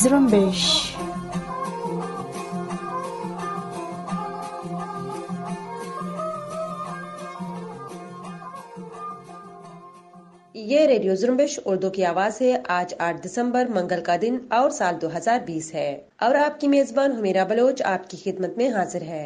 Zrumbish. ये radio जुम्बिश Urdu की आवाज़ है आज 8 दिसंबर मंगल का दिन और साल 2020 है और आपकी मेजबान हुमेरा बलोच आपकी खिदमत में हाजिर है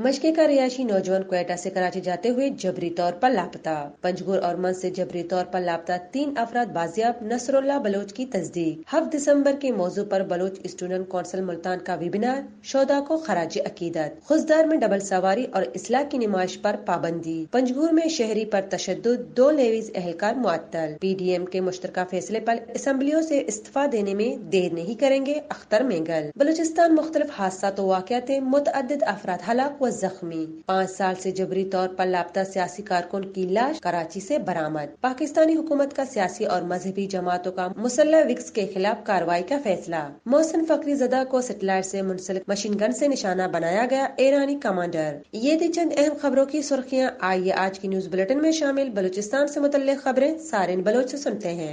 मशके का रिहायशी नौजवान कोयटा से कराची जाते हुए जबरी तौर पर लापता पंजगुर और मंच से जबरी तौर पर लापता तीन अफराद बाजियाब नसरुल्ला बलोच की तस्दीक हफ्त दिसंबर के मौजू पर बलोच स्टूडेंट कौंसिल मुल्तान का वेबिनार शोदा को खराज अकीदत खुशदार में डबल सवारी और इसलाह की नुमाइश पर पाबंदी पंजगुर में शहरी पर तशद दो लेवीज एहलकार मुअत्तल पी डी एम के मुश्तर फैसले पर असम्बलियों से इस्तीफा देने में देर नहीं करेंगे अख्तर मेंगल बलूचिस्तान मुख्तलिफ हादसा तो वाकत मुतद अफराद हलाक व जख्मी पाँच साल से जबरी तौर पर लापता सियासी कारकुन की लाश कराची से बरामद पाकिस्तानी हुकूमत का सियासी और मजहबी जमातों का मुसल्ह विक्स के खिलाफ कार्रवाई का फैसला मोहसिन फकरी जदा को सेटेलाइट ऐसी मुंसलिक मशीन गन ऐसी निशाना बनाया गया ईरानी कमांडर ये थी चंद अहम खबरों की सुर्खियाँ आइए आज की न्यूज बुलेटिन में शामिल बलूचिस्तान ऐसी मुतल खबरें सारे बलोच ऐसी सुनते हैं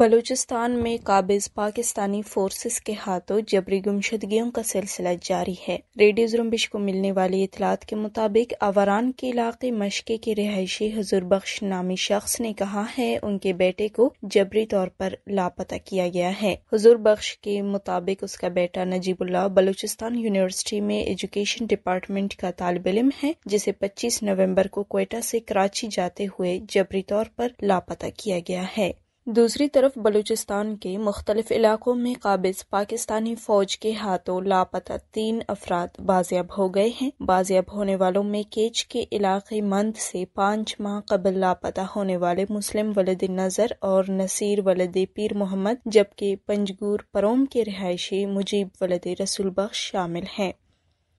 बलूचिस्तान में काबिज पाकिस्तानी फोर्सेस के हाथों जबरी गुमशदगियों का सिलसिला जारी है रेडियो जुम्बिश को मिलने वाली इतलात के मुताबिक अवारान के इलाके मशक़े के रिहायशी हजूर बख्श नामी शख्स ने कहा है उनके बेटे को जबरी तौर पर लापता किया गया है हजूर बख्श के मुताबिक उसका बेटा नजीबुल्ला बलूचिस्तान यूनिवर्सिटी में एजुकेशन डिपार्टमेंट का तालब इलम है जिसे पच्चीस नवम्बर को कोयटा से कराची जाते हुए जबरी तौर पर लापता किया गया है दूसरी तरफ बलूचिस्तान के मुख्तलिफ इलाकों में काबिज पाकिस्तानी फौज के हाथों लापता तीन अफराद बाजियाब हो गए हैं बाजियाब होने वालों में केच के इलाके मंद से पाँच माह कबल लापता होने वाले मुस्लिम वलद नजर और नसीर वलद पीर मोहम्मद जबकि पंजगूर परोम के रिहायशी मुजीब वलद रसूल बख्श शामिल हैं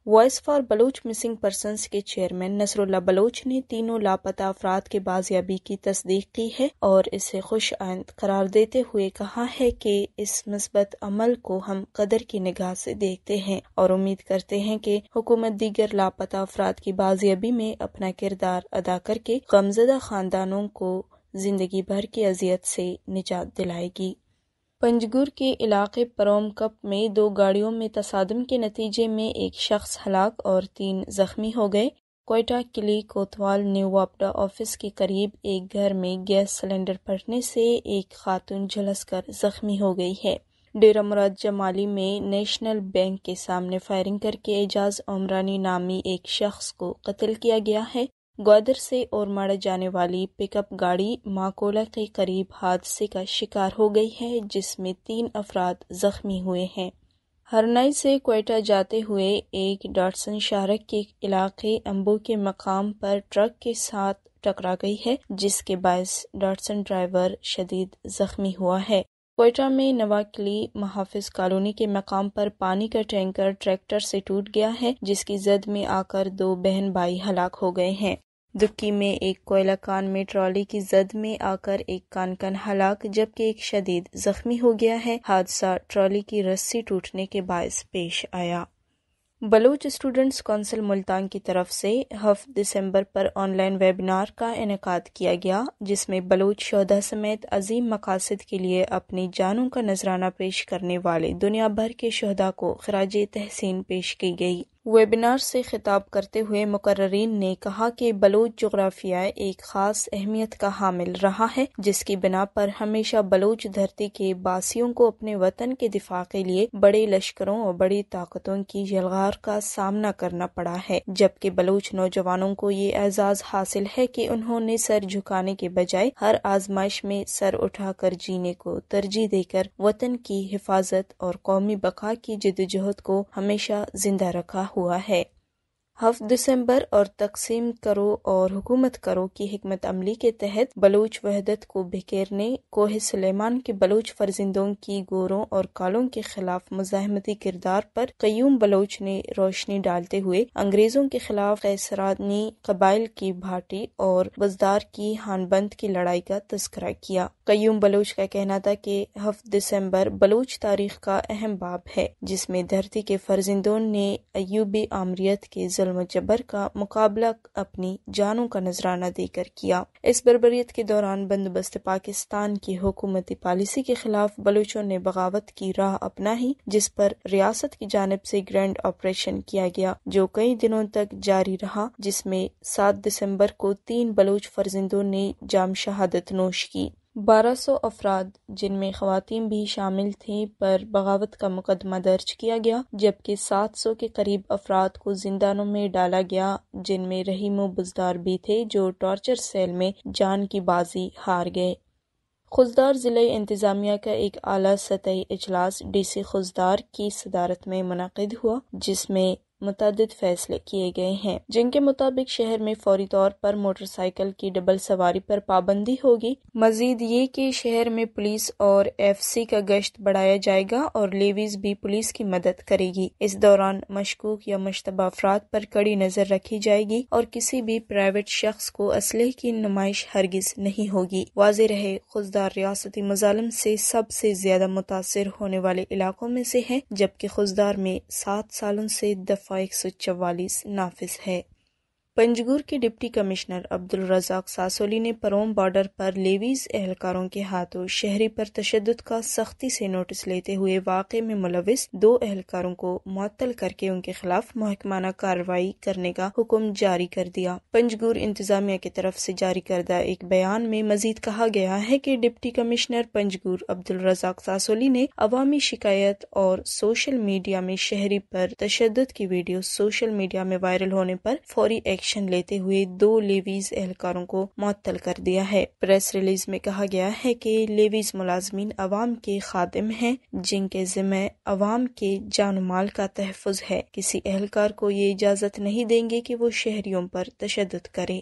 voice for Baloch missing person के चेयरमैन नसरुल्ला बलोच ने तीनों लापता अफराद के बाजियाबी की तस्दीक की है और इसे खुश आइंद करार देते हुए कहा है कि इस मस्बत अमल को हम कदर की निगाह से देखते हैं और उम्मीद करते हैं कि हुकूमत दीगर लापता अफराद की बाजियाबी में अपना किरदार अदा करके गमजदा खानदानों को जिंदगी भर की अजियत से निजात दिलाएगी पंजगुर के इलाके परोमकप में दो गाड़ियों में तसादम के नतीजे में एक शख्स हलाक और तीन जख्मी हो गए कोयटा किली कोतवाल न्यू वापडा ऑफिस के करीब एक घर में गैस सिलेंडर फटने से एक खातून झुलस कर जख्मी हो गई है डेरा मुराद जमाली में नेशनल बैंक के सामने फायरिंग करके एजाज उमरानी नामी एक शख्स को कत्ल किया गया है ग्वादर से ओरमाड़ा जाने वाली पिकअप गाड़ी माकोला के करीब हादसे का शिकार हो गई है जिसमें तीन अफराद जख्मी हुए हैं हरनाई से कोयटा जाते हुए एक डॉटसन शारक के इलाके अम्बू के मकाम पर ट्रक के साथ टकरा गई है जिसके बायस डॉटसन ड्राइवर शदीद जख्मी हुआ है कोयटा में नवाकली महाफिज कॉलोनी के मकाम पर पानी का टैंकर ट्रैक्टर से टूट गया है जिसकी जद में आकर दो बहन भाई हलाक हो गए हैं दुक्की में एक कोयला कान में ट्रॉली की जद में आकर एक कान कानकन हलाक जबकि एक शदीद जख्मी हो गया है हादसा ट्रॉली की रस्सी टूटने के बायस पेश आया बलोच स्टूडेंट्स काउंसिल मुल्तान की तरफ से हफ दिसंबर पर ऑनलाइन वेबिनार का इनका किया गया जिसमें बलोच शोधा समेत अजीम मकासद के लिए अपनी जानों का नजराना पेश करने वाले दुनिया भर के शहदा को खराज तहसीन पेश की गई वेबिनार से खिताब करते हुए मुकर्रीन ने कहा कि बलोच जोग्राफिया एक खास अहमियत का हामिल रहा है जिसकी बिना पर हमेशा बलोच धरती के बासियों को अपने वतन के दिफा के लिए बड़े लश्करों और बड़ी ताकतों की जलगार का सामना करना पड़ा है जबकि बलोच नौजवानों को ये एजाज हासिल है कि उन्होंने सर झुकाने के बजाय हर आजमाइश में सर उठाकर जीने को तरजीह देकर वतन की हिफाजत और कौमी बका की जहद को हमेशा जिंदा रखा 火海。हफ दिसंबर और तकसीम करो और हुकूमत करो की हमत अमली के तहत बलूच वहदत को बिखेरने कोह सलेमान के बलूच फर्जिंदों की गोरों और कालों के खिलाफ मुजाहमती किरदार पर कयूम बलोच ने रोशनी डालते हुए अंग्रेजों के खिलाफ कैसरानी कबाइल की भाटी और बजदार की हानबंद की लड़ाई का तस्करा किया कयूम बलूच का कहना था कि हफ दिसंबर बलूच तारीख का अहम बाब है जिसमें धरती के फर्जिंदों ने अयूबी आमरीत के जल जबर का मुकाबला अपनी जानों का नजराना देकर किया इस बरबरीत के दौरान बंदोबस्त पाकिस्तान की हुकूमती पॉलिसी के खिलाफ बलूचों ने बगावत की राह अपनाई जिस पर रियासत की जानब ऐसी ग्रैंड ऑपरेशन किया गया जो कई दिनों तक जारी रहा जिसमे सात दिसम्बर को तीन बलूच फर्जिंदों ने जाम शहादत नोश की बारह सौ अफराद, जिनमें खातन भी शामिल थे पर बगावत का मुकदमा दर्ज किया गया, जबकि सात सौ के करीब अफराद को जिंदानों में डाला गया, जिनमें रहीमो बुजदार भी थे, जो टॉर्चर सेल में जान की बाजी हार गए। खुजदार ज़िले इंतज़ामिया का एक आला सतही अजलास डी सी खुजदार की सदारत में मुनद हुआ जिसमें मुतद फैसले किए गए हैं जिनके मुताबिक शहर में फौरी तौर पर मोटरसाइकिल की डबल सवारी पर पाबंदी होगी मजीद ये की शहर में पुलिस और एफ सी का गश्त बढ़ाया जाएगा और लेवीज भी पुलिस की मदद करेगी इस दौरान मशकूक या मुशतबा अफराद पर कड़ी नजर रखी जाएगी और किसी भी प्राइवेट शख्स को असले की नुमाइश हरगिज नहीं होगी वाज रहे खुजदार रियाती मुजालम ऐसी सबसे ज्यादा मुतासर होने वाले इलाकों में ऐसी है जबकि खुजदार में सात सालों ऐसी दफा एक सौ चवालीस नाफिस है पंजगुर के डिप्टी कमिश्नर अब्दुल रजाक सासोली ने परोम बॉर्डर पर लेवीज एहलकारों के हाथों शहरी पर तशद का सख्ती से नोटिस लेते हुए वाक में मुलविस दो एहलकारों को मअतल करके उनके खिलाफ महकमाना कार्रवाई करने का हुक्म जारी कर दिया पंजगुर इंतजामिया की तरफ से जारी करदा एक बयान में मजीद कहा गया है की डिप्टी कमिश्नर पंजगुर अब्दुल रजाक सासोली ने अवामी शिकायत और सोशल मीडिया में शहरी पर तशद की वीडियो सोशल मीडिया में वायरल होने पर फौरी एक्शन लेते हुए दो लेवीज एहलकारों को मअतल कर दिया है प्रेस रिलीज में कहा गया है कि लेवीज मुलाजमीन अवाम के खादिम हैं जिनके जिम्मे अवाम के जान माल का तहफ़ है किसी एहलकार को ये इजाज़त नहीं देंगे कि वो शहरियों पर तशद करे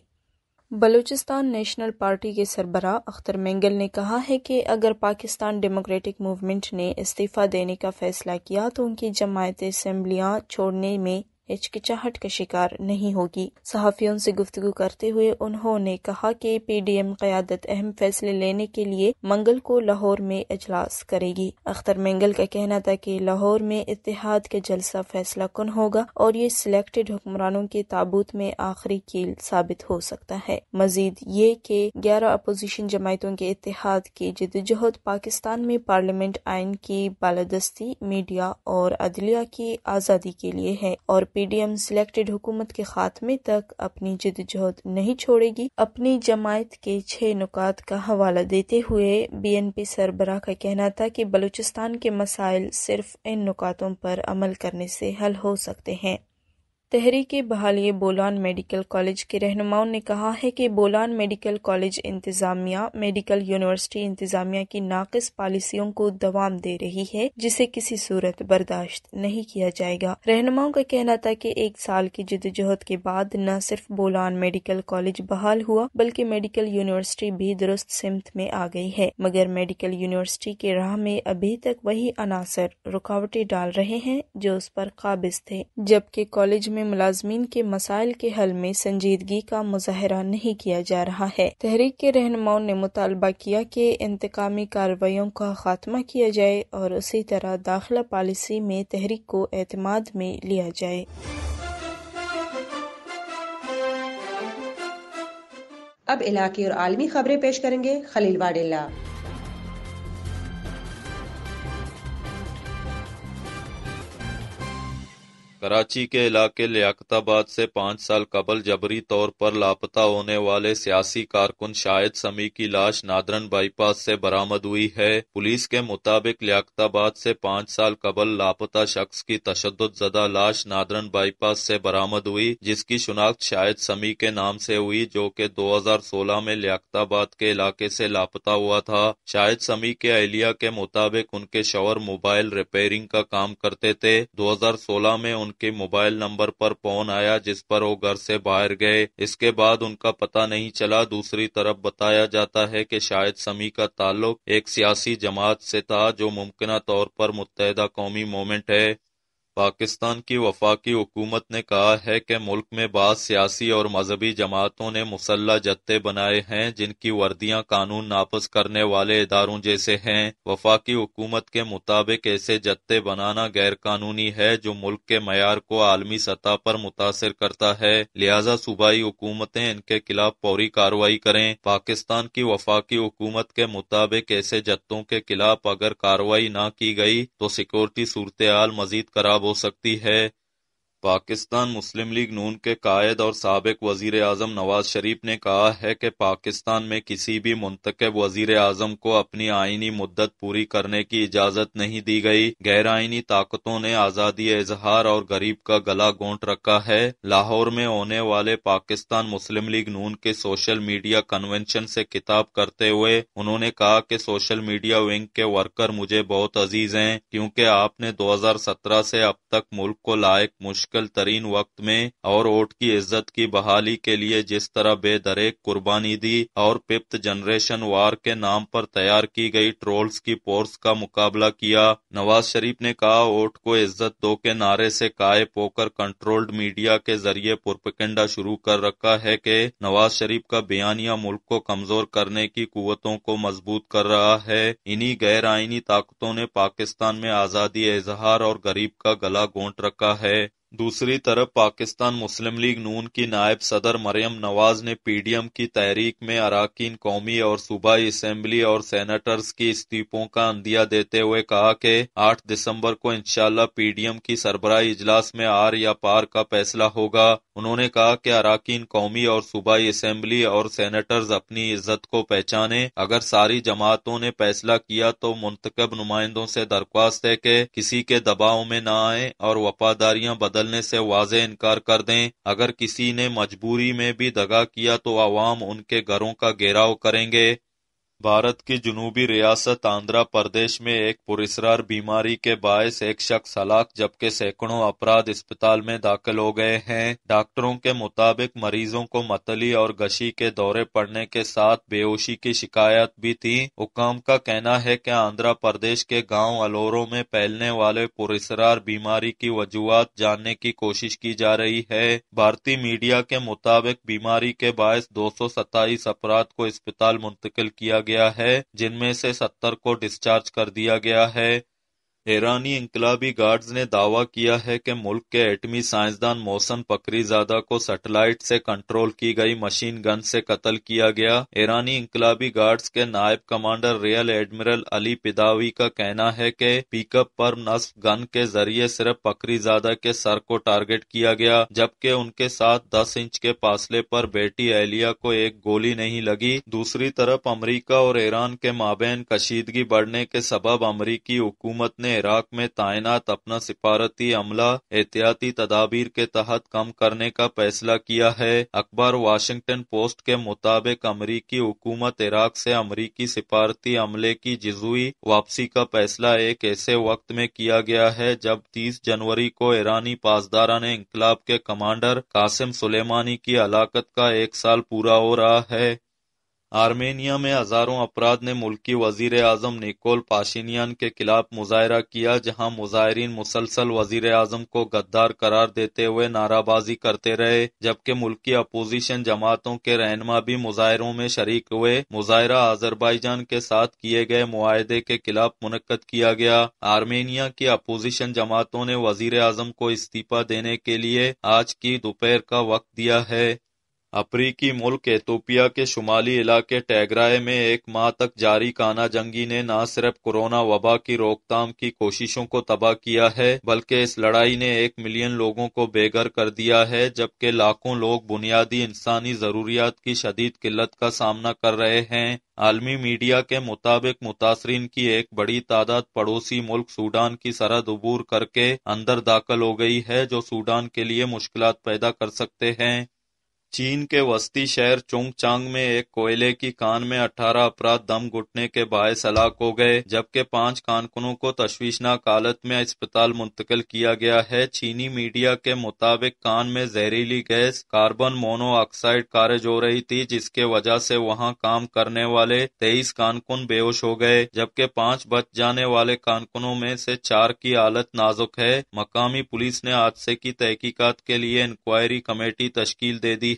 बलूचिस्तान नेशनल पार्टी के सरबरा अख्तर मेंगल ने कहा है कि अगर पाकिस्तान डेमोक्रेटिक मूवमेंट ने इस्तीफ़ा देने का फैसला किया तो उनकी जमायत असम्बलियाँ छोड़ने में हिचकिचाहट का शिकार नहीं होगी सहाफ़ियों से गुफ्तु करते हुए उन्होंने कहा कि पीडीएम क्यादत अहम फैसले लेने के लिए मंगल को लाहौर में अजलास करेगी अख्तर मंगल का कहना था कि लाहौर में इतिहाद का जलसा फैसला कन होगा और ये सिलेक्टेड हुक्मरानों के ताबूत में आखिरी कील साबित हो सकता है मजीद ये कि ग्यारह अपोजिशन जमायतों के इतिहाद की जदोजहद पाकिस्तान में पार्लियामेंट आइन की बालादस्ती मीडिया और अदलिया की आज़ादी के लिए है और एम सिलेक्टेड हुकूमत के खात्मे तक अपनी जहद नहीं छोड़ेगी अपनी जमायत के छह नुकात का हवाला देते हुए बी एन पी सरबराह का कहना था कि बलूचिस्तान के मसाइल सिर्फ इन नुकातों पर अमल करने से हल हो सकते हैं तहरीक-ए-बहालिए-बोलान मेडिकल कॉलेज के रहनुमाओं ने कहा है कि बोलान मेडिकल कॉलेज इंतजामिया मेडिकल यूनिवर्सिटी इंतजामिया की नाकस पॉलिसियों को दवाम दे रही है जिसे किसी सूरत बर्दाश्त नहीं किया जाएगा रहनुमाओं का कहना था कि एक साल की जदोजहद के बाद न सिर्फ बोलान मेडिकल कॉलेज बहाल हुआ बल्कि मेडिकल यूनिवर्सिटी भी दुरुस्त सिमत में आ गई है मगर मेडिकल यूनिवर्सिटी के राह में अभी तक वही अनासर रुकावटें डाल रहे हैं जो उस पर काबिज थे जबकि कॉलेज में में मुलाजमीन के मसाइल के हल में संजीदगी का मुजाहरा नहीं किया जा रहा है तहरीक के रहनुमाओं ने मुतालबा किया कि इंतकामी कार्रवाइयों का खात्मा किया जाए और उसी तरह दाखिला पॉलिसी में तहरीक को एतमाद में लिया जाए अब इलाके और आलमी खबरें पेश करेंगे खलील वाडेला कराची के इलाके लियाकताबाद से पांच साल कबल जबरी तौर पर लापता होने वाले सियासी कारकुन शाहिद समी की लाश नादरन बाईपास से बरामद हुई है पुलिस के मुताबिक लियाकताबाद से पांच साल कबल लापता शख्स की तशद जदा लाश नादरन बाईपास से बरामद हुई जिसकी शनाख्त शाहिद समी के नाम से हुई जो कि दो हजार सोलह में लियाकताबाद के इलाके से लापता हुआ था शाहिद समी के अहलिया के मुताबिक उनके शौहर मोबाइल रिपेयरिंग का काम करते थे दो हजार सोलह में उनके के मोबाइल नंबर पर फोन आया जिस पर वो घर से बाहर गए इसके बाद उनका पता नहीं चला दूसरी तरफ बताया जाता है कि शायद समी का ताल्लुक एक सियासी जमात से था जो मुमकिन तौर पर मुतहदा कौमी मोमेंट है पाकिस्तान की वफाकी हुकूमत ने कहा है कि मुल्क में बाद सियासी और मजहबी जमातों ने मुसल्ह जत्ते बनाए हैं जिनकी वर्दियां कानून नापस करने वाले इदारों जैसे हैं वफाकी हुकूमत के मुताबिक ऐसे जत्ते बनाना गैर कानूनी है जो मुल्क के मैार को आलमी सतह पर मुतासर करता है लिहाजा सूबाई हुकूमतें इनके खिलाफ फौरी कार्रवाई करें पाकिस्तान की वफाकी हुकूमत के मुताबिक ऐसे जत्तों के खिलाफ अगर कार्रवाई न की गई तो सिक्योरिटी सूरत हाल मजीद खराब हो सकती है पाकिस्तान मुस्लिम लीग नून के कायद और सबक वजीर अजम नवाज शरीफ ने कहा है कि पाकिस्तान में किसी भी मुंतब वजीर अजम को अपनी आइनी मुद्दत पूरी करने की इजाजत नहीं दी गई गैर आइनी ताकतों ने आजादी इजहार और गरीब का गला गोंट रखा है लाहौर में होने वाले पाकिस्तान मुस्लिम लीग नून के सोशल मीडिया कन्वेंशन से खिताब करते हुए उन्होंने कहा कि सोशल मीडिया विंग के वर्कर मुझे बहुत अजीज है क्यूँकी आपने दो हजार सत्रह से अब तक मुल्क को लायक मुश्किल मुश्किल तरीन वक्त में और वोट की इज्जत की बहाली के लिए जिस तरह बेदरेक कुर्बानी दी और फिफ्थ जनरेशन वार के नाम पर तैयार की गई ट्रोल्स की पोर्स का मुकाबला किया नवाज शरीफ ने कहा वोट को इज्जत दो के नारे से काय पोकर कंट्रोल्ड मीडिया के जरिए पुरपकंडा शुरू कर रखा है कि नवाज शरीफ का बयानिया मुल्क को कमजोर करने की कुतों को मजबूत कर रहा है इन्हीं गैर आइनी ताकतों ने पाकिस्तान में आजादी इजहार और गरीब का गला गोंट रखा है दूसरी तरफ पाकिस्तान मुस्लिम लीग नून की नायब सदर मरियम नवाज ने पीडीएम की तहरीक में अराकीन कौमी और सूबाई असम्बली और सेनेटर्स की इस्तीफों का अंदिया देते हुए कहा कि 8 दिसंबर को इंशाल्लाह पीडीएम की सरबराही इजलास में आर या पार का फैसला होगा उन्होंने कहा कि अराकीन कौमी और सूबाई असम्बली और सेनेटर्स अपनी इज्जत को पहचाने अगर सारी जमातों ने फैसला किया तो मुंतकब नुमाइंदों से दरख्वास्त है कि किसी के दबाव में न आए और वफादारियां बदल बदलने से वाज इनकार कर दें अगर किसी ने मजबूरी में भी दगा किया तो आवाम उनके घरों का घेराव करेंगे भारत की जुनूबी रियासत आंध्र प्रदेश में एक पुरस्कार बीमारी के बायस एक शख्स हलाक जबकि सैकड़ों अपराध अस्पताल में दाखिल हो गए हैं डॉक्टरों के मुताबिक मरीजों को मतली और गशी के दौरे पड़ने के साथ बेहोशी की शिकायत भी थी हुकाम का कहना है कि आंध्र प्रदेश के गांव अलोरों में फैलने वाले पुरस्कार बीमारी की वजूहत जानने की कोशिश की जा रही है भारतीय मीडिया के मुताबिक बीमारी के बायस दो सौ सताईस अपराध को अस्पताल मुंतकिल किया गया गया है जिनमें से सत्तर को डिस्चार्ज कर दिया गया है ईरानी इन्कलाबी गार्ड्स ने दावा किया है कि मुल्क के एटमी साइंसदान मोहसन फकरीजादा को सैटेलाइट से कंट्रोल की गई मशीन गन से कतल किया गया ईरानी इन्कलाबी गार्ड्स के नायब commander rear admiral Ali Fadavi का कहना है कि पिकअप पर नस्ब गन के जरिए सिर्फ फकरीजादा के सर को टारगेट किया गया जबकि उनके साथ दस इंच के फासले पर बेटी एलिया को एक गोली नहीं लगी दूसरी तरफ अमरीका और ईरान के माबेन कशीदगी बढ़ने के सबब अमरीकी हुकूमत ने इराक में तैनात अपना सिफारती अमला एहतियाती तदाबीर के तहत कम करने का फैसला किया है अखबार वाशिंगटन पोस्ट के मुताबिक अमरीकी हुकूमत इराक से अमरीकी सिफारती अमले की जिजुई वापसी का फैसला एक ऐसे वक्त में किया गया है जब तीस जनवरी को ईरानी पासदारा ने इंकलाब के कमांडर कासिम सुलेमानी की हलाकत का एक साल पूरा हो रहा है आर्मेनिया में हजारों अफराद ने मुल्की वजीर आज़म निकोल पाशिनियान के खिलाफ मुजाहरा किया जहां मुजाहरीन मुसलसल वजीर आजम को गद्दार करार देते हुए नाराबाजी करते रहे जबकि मुल्की अपोजिशन जमातों के रहनमा भी मुजाहरों में शरीक हुए मुजाहरा आजरबाईजान के साथ किए गए मुआदे के खिलाफ मुनकद किया गया आर्मेनिया की अपोजिशन जमातों ने वजीर आज़म को इस्तीफा देने के लिए आज की दोपहर का वक्त दिया है अफ्रीकी मुल्क एतोपिया के शुमाली इलाके टैगराए में एक माह तक जारी काना जंगी ने न सिर्फ कोरोना वबा की रोकथाम की कोशिशों को तबाह किया है बल्कि इस लड़ाई ने एक मिलियन लोगों को बेघर कर दिया है जबकि लाखों लोग बुनियादी इंसानी जरूरियात की शदीद किल्लत का सामना कर रहे हैं आलमी मीडिया के मुताबिक मुतासरीन की एक बड़ी तादाद पड़ोसी मुल्क सूडान की सरहद अबूर करके अंदर दाखिल हो गई है जो सूडान के लिए मुश्किल पैदा कर सकते हैं चीन के वस्ती शहर चोंगचांग में एक कोयले की कान में 18 अपराध दम घुटने के बायस हलाक हो गए जबकि पांच कानकुनों को तश्वीशनाक हालत में अस्पताल मुंतकिल किया गया है चीनी मीडिया के मुताबिक कान में जहरीली गैस कार्बन मोनोऑक्साइड कारज हो रही थी जिसके वजह से वहां काम करने वाले तेईस कानकुन बेहोश हो गए जबकि पांच बच जाने वाले कानकुनों में से चार की हालत नाजुक है मकामी पुलिस ने हादसे की तहकीकत के लिए इंक्वायरी कमेटी तश्कील दे दी